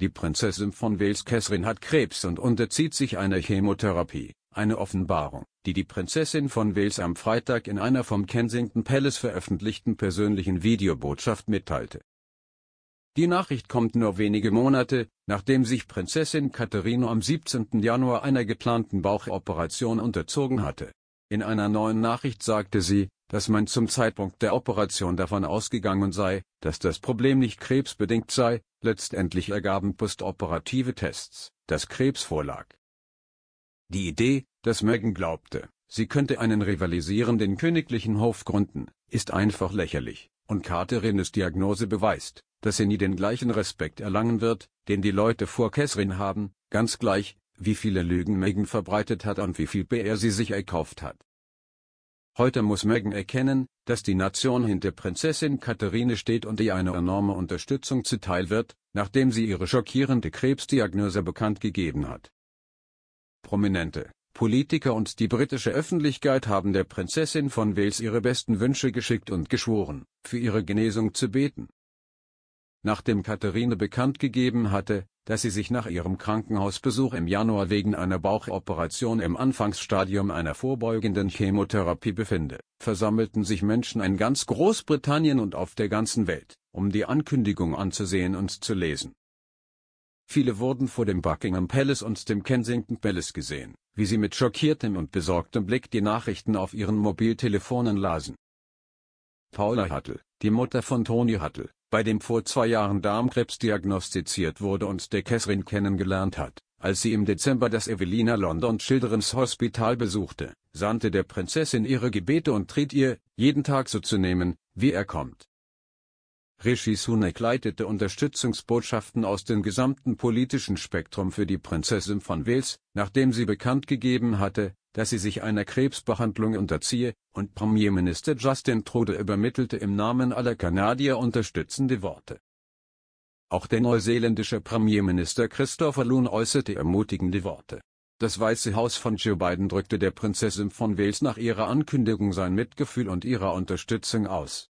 Die Prinzessin von Wales Catherine hat Krebs und unterzieht sich einer Chemotherapie, eine Offenbarung, die die Prinzessin von Wales am Freitag in einer vom Kensington Palace veröffentlichten persönlichen Videobotschaft mitteilte. Die Nachricht kommt nur wenige Monate, nachdem sich Prinzessin Katharina am 17. Januar einer geplanten Bauchoperation unterzogen hatte in einer neuen Nachricht sagte sie, dass man zum Zeitpunkt der Operation davon ausgegangen sei, dass das Problem nicht krebsbedingt sei, letztendlich ergaben postoperative Tests, dass Krebs vorlag. Die Idee, dass Megan glaubte, sie könnte einen rivalisierenden königlichen Hof gründen, ist einfach lächerlich, und Katherines Diagnose beweist, dass sie nie den gleichen Respekt erlangen wird, den die Leute vor Catherine haben, ganz gleich, wie viele Lügen Megan verbreitet hat und wie viel PR sie sich erkauft hat. Heute muss Megan erkennen, dass die Nation hinter Prinzessin Katharine steht und ihr eine enorme Unterstützung zuteil wird, nachdem sie ihre schockierende Krebsdiagnose bekannt gegeben hat. Prominente, Politiker und die britische Öffentlichkeit haben der Prinzessin von Wales ihre besten Wünsche geschickt und geschworen, für ihre Genesung zu beten nachdem Katharine bekannt gegeben hatte, dass sie sich nach ihrem Krankenhausbesuch im Januar wegen einer Bauchoperation im Anfangsstadium einer vorbeugenden Chemotherapie befinde, versammelten sich Menschen in ganz Großbritannien und auf der ganzen Welt, um die Ankündigung anzusehen und zu lesen. Viele wurden vor dem Buckingham Palace und dem Kensington Palace gesehen, wie sie mit schockiertem und besorgtem Blick die Nachrichten auf ihren Mobiltelefonen lasen. Paula Huttle, die Mutter von Tony Huttle, bei dem vor zwei Jahren Darmkrebs diagnostiziert wurde und der Kesrin kennengelernt hat. Als sie im Dezember das Evelina London Children's Hospital besuchte, sandte der Prinzessin ihre Gebete und riet ihr, jeden Tag so zu nehmen, wie er kommt. Rishi Sunak leitete Unterstützungsbotschaften aus dem gesamten politischen Spektrum für die Prinzessin von Wales, nachdem sie bekannt gegeben hatte, dass sie sich einer Krebsbehandlung unterziehe, und Premierminister Justin Trudeau übermittelte im Namen aller Kanadier unterstützende Worte. Auch der neuseeländische Premierminister Christopher Loon äußerte ermutigende Worte. Das Weiße Haus von Joe Biden drückte der Prinzessin von Wales nach ihrer Ankündigung sein Mitgefühl und ihrer Unterstützung aus.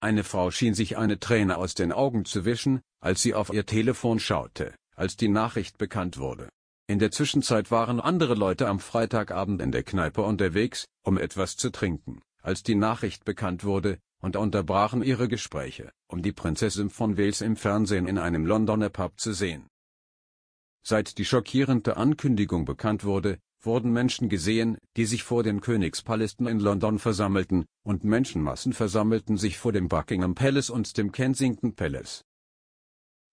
Eine Frau schien sich eine Träne aus den Augen zu wischen, als sie auf ihr Telefon schaute, als die Nachricht bekannt wurde. In der Zwischenzeit waren andere Leute am Freitagabend in der Kneipe unterwegs, um etwas zu trinken, als die Nachricht bekannt wurde, und unterbrachen ihre Gespräche, um die Prinzessin von Wales im Fernsehen in einem Londoner Pub zu sehen. Seit die schockierende Ankündigung bekannt wurde, wurden Menschen gesehen, die sich vor den Königspalästen in London versammelten, und Menschenmassen versammelten sich vor dem Buckingham Palace und dem Kensington Palace.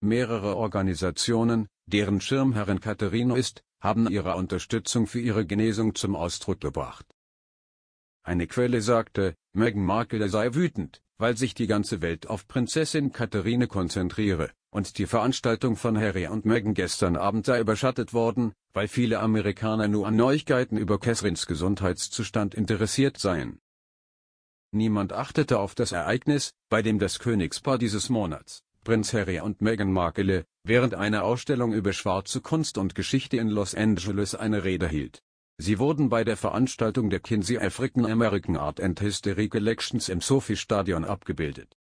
Mehrere Organisationen, deren Schirmherrin Katharina ist, haben ihre Unterstützung für ihre Genesung zum Ausdruck gebracht. Eine Quelle sagte, Meghan Markle sei wütend, weil sich die ganze Welt auf Prinzessin Katharine konzentriere, und die Veranstaltung von Harry und Meghan gestern Abend sei überschattet worden, weil viele Amerikaner nur an Neuigkeiten über Catherines Gesundheitszustand interessiert seien. Niemand achtete auf das Ereignis, bei dem das Königspaar dieses Monats Prinz Harry und Meghan Markle, während einer Ausstellung über schwarze Kunst und Geschichte in Los Angeles eine Rede hielt. Sie wurden bei der Veranstaltung der Kinsey African American Art and History Collections im Sophie Stadion abgebildet.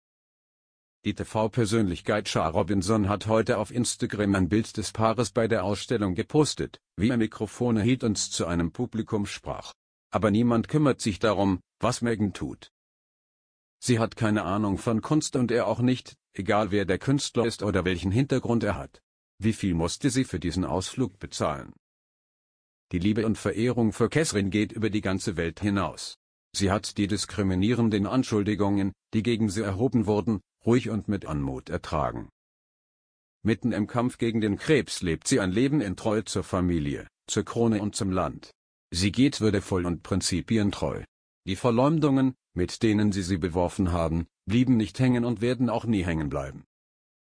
Die TV-Persönlichkeit Shah Robinson hat heute auf Instagram ein Bild des Paares bei der Ausstellung gepostet, wie er Mikrofone hielt und zu einem Publikum sprach. Aber niemand kümmert sich darum, was Meghan tut. Sie hat keine Ahnung von Kunst und er auch nicht, egal wer der Künstler ist oder welchen Hintergrund er hat. Wie viel musste sie für diesen Ausflug bezahlen? Die Liebe und Verehrung für Catherine geht über die ganze Welt hinaus. Sie hat die diskriminierenden Anschuldigungen, die gegen sie erhoben wurden, ruhig und mit Anmut ertragen. Mitten im Kampf gegen den Krebs lebt sie ein Leben in Treue zur Familie, zur Krone und zum Land. Sie geht würdevoll und prinzipientreu, die Verleumdungen, mit denen sie sie beworfen haben, blieben nicht hängen und werden auch nie hängen bleiben.